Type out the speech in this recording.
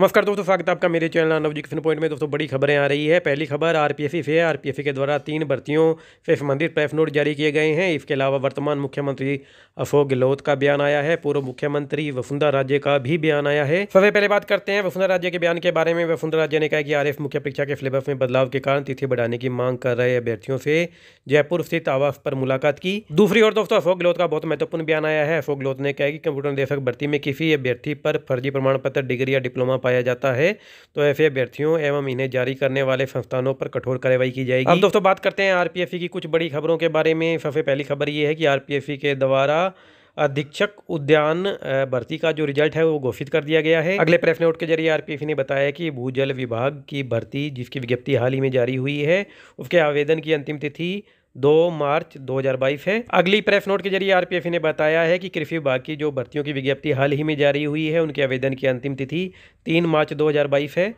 नमस्कार दोस्तों तो स्वागत है आपका मेरे चैनल नवजी जी किशन पॉइंट में दोस्तों बड़ी खबरें आ रही है पहली खबर आरपीएफसी e से आरपीएफसी e के द्वारा तीन भर्तियों से संबंधित प्रेस नोट जारी किए गए हैं इसके अलावा वर्तमान मुख्यमंत्री अशोक गहलोत का बयान आया है पूर्व मुख्यमंत्री वसुंधरा राजे का भी बयान आया है सबसे पहले बात करते हैं वसुंधरा राजे के बयान के बारे में वसुंधरा राजे ने कहा कि आर मुख्य परीक्षा के सिलेबस में बदलाव के कारण तिथि बढ़ाने की मांग कर रहे अभ्यर्थियों से जयपुर स्थित आवास पर मुलाकात की दूसरी ओर दोस्तों अशोक गहलोत का बहुत महत्वपूर्ण बयान आया है अशोक गहलोत ने कहा कि कंप्यूटर निदेशक भर्ती में किसी अभ्यर्थी पर फर्जी प्रमाण पत्र डिग्री या डिप्लोमा पाया जाता है तो एफ अभ्यर्थियों एवं इन्हें जारी करने वाले संस्थानों पर कठोर कार्रवाई की जाएगी अब दोस्तों बात करते हैं आर की कुछ बड़ी खबरों के बारे में सबसे पहली खबर ये है कि आर के द्वारा अधीक्षक उद्यान भर्ती का जो रिजल्ट है वो घोषित कर दिया गया है अगले प्रेस नोट के जरिए आरपीएफ ने बताया कि भूजल विभाग की भर्ती जिसकी विज्ञप्ति हाल ही में जारी हुई है उसके आवेदन की अंतिम तिथि दो मार्च बाईस है अगली प्रेस नोट के जरिए आरपीएफ ने बताया है कि कृषि विभाग की जो भर्तियों की विज्ञप्ति हाल ही में जारी हुई है उनके आवेदन की अंतिम तिथि तीन मार्च बाईस है